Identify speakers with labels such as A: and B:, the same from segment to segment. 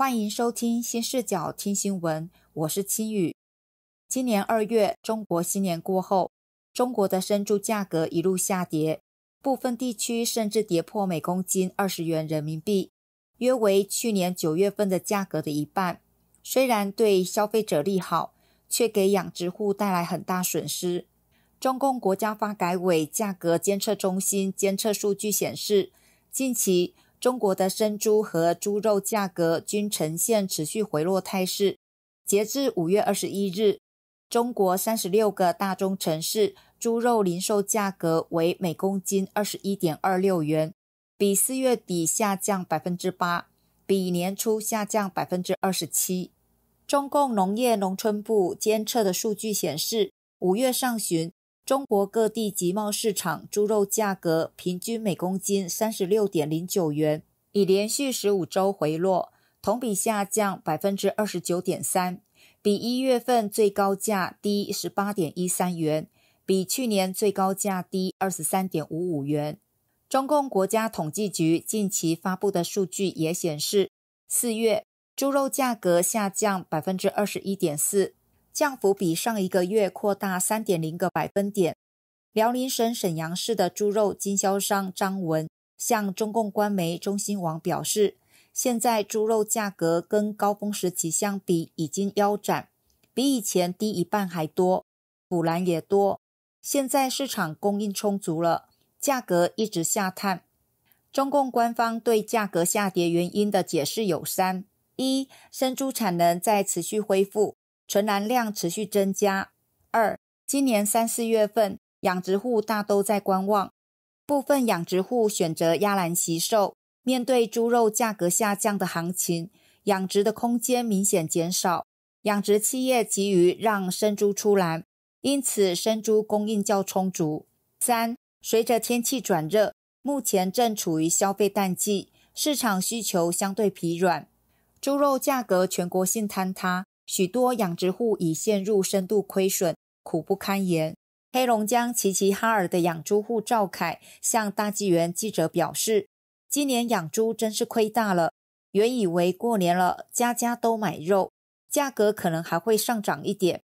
A: 欢迎收听新视角听新闻，我是青宇。今年二月，中国新年过后，中国的生猪价格一路下跌，部分地区甚至跌破每公斤二十元人民币，约为去年九月份的价格的一半。虽然对消费者利好，却给养殖户带来很大损失。中共国家发改委价格监测中心监测数据显示，近期。中国的生猪和猪肉价格均呈现持续回落态势。截至五月二十一日，中国三十六个大中城市猪肉零售价格为每公斤二十一点二六元，比四月底下降百分之八，比年初下降百分之二十七。中共农业农村部监测的数据显示，五月上旬。中国各地集贸市场猪肉价格平均每公斤三十六点零九元，已连续十五周回落，同比下降百分之二十九点三，比一月份最高价低十八点一三元，比去年最高价低二十三点五五元。中共国家统计局近期发布的数据也显示，四月猪肉价格下降百分之二十一点四。降幅比上一个月扩大三点零个百分点。辽宁省沈阳市的猪肉经销商张文向中共官媒中新网表示：“现在猪肉价格跟高峰时期相比已经腰斩，比以前低一半还多，腐栏也多。现在市场供应充足了，价格一直下探。”中共官方对价格下跌原因的解释有三：一、生猪产能在持续恢复。存栏量持续增加。二，今年三四月份，养殖户大都在观望，部分养殖户选择压栏惜售。面对猪肉价格下降的行情，养殖的空间明显减少。养殖企业急于让生猪出栏，因此生猪供应较充足。三，随着天气转热，目前正处于消费淡季，市场需求相对疲软，猪肉价格全国性坍塌。许多养殖户已陷入深度亏损，苦不堪言。黑龙江齐齐哈尔的养猪户赵凯向大纪元记者表示：“今年养猪真是亏大了。原以为过年了，家家都买肉，价格可能还会上涨一点，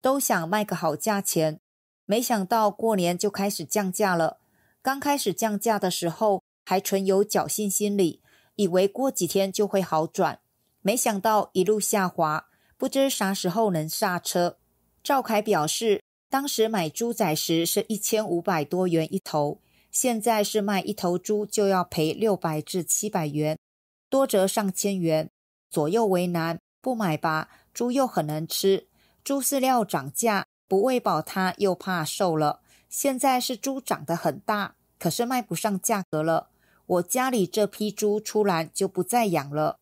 A: 都想卖个好价钱。没想到过年就开始降价了。刚开始降价的时候，还存有侥幸心理，以为过几天就会好转，没想到一路下滑。”不知啥时候能刹车。赵凯表示，当时买猪仔时是一千五百多元一头，现在是卖一头猪就要赔六百至七百元，多则上千元，左右为难。不买吧，猪又很能吃，猪饲料涨价，不喂饱它又怕瘦了。现在是猪长得很大，可是卖不上价格了。我家里这批猪出栏就不再养了。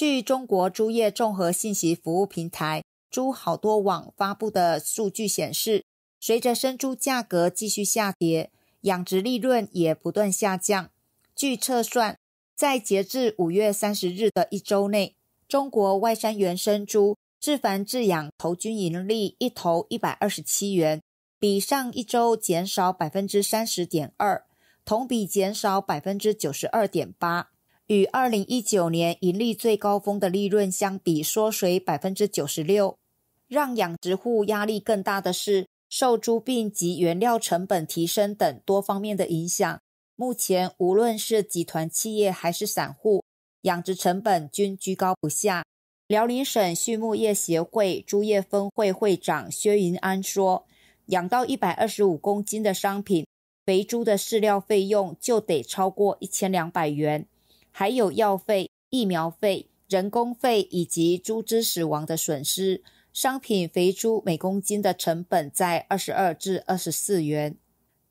A: 据中国猪业综合信息服务平台“猪好多网”发布的数据显示，随着生猪价格继续下跌，养殖利润也不断下降。据测算，在截至五月三十日的一周内，中国外山原生猪自繁自养头均盈利一头一百二十七元，比上一周减少百分之三十点二，同比减少百分之九十二点八。与二零一九年盈利最高峰的利润相比，缩水百分之九十六。让养殖户压力更大的是，受猪病及原料成本提升等多方面的影响，目前无论是集团企业还是散户，养殖成本均居高不下。辽宁省畜牧业协会猪业分会会长薛云安说：“养到一百二十五公斤的商品肥猪的饲料费用就得超过一千两百元。”还有药费、疫苗费、人工费以及猪只死亡的损失。商品肥猪每公斤的成本在二十二至二十四元。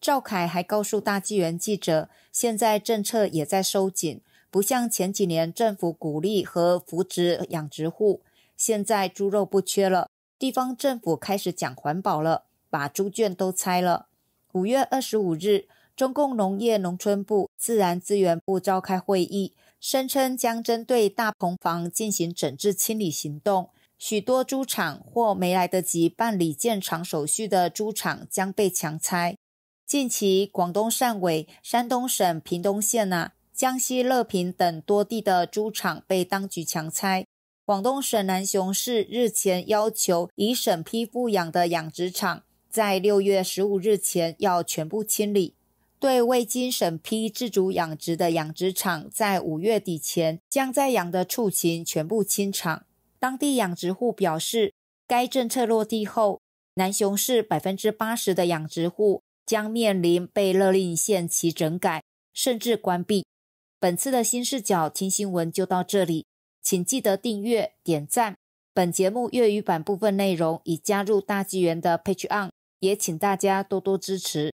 A: 赵凯还告诉大纪元记者，现在政策也在收紧，不像前几年政府鼓励和扶植养殖户。现在猪肉不缺了，地方政府开始讲环保了，把猪圈都拆了。五月二十五日。中共农业农村部、自然资源部召开会议，声称将针对大棚房进行整治清理行动。许多猪场或没来得及办理建厂手续的猪场将被强拆。近期，广东汕尾、山东省平东县呐、江西乐平等多地的猪场被当局强拆。广东省南雄市日前要求已审批复养的养殖场在六月十五日前要全部清理。对未经审批自主养殖的养殖场，在五月底前，将在养的畜禽全部清场。当地养殖户表示，该政策落地后，南雄市百分之八十的养殖户将面临被勒令限期整改，甚至关闭。本次的新视角听新闻就到这里，请记得订阅、点赞。本节目粤语版部分内容已加入大纪元的 Page o n 也请大家多多支持。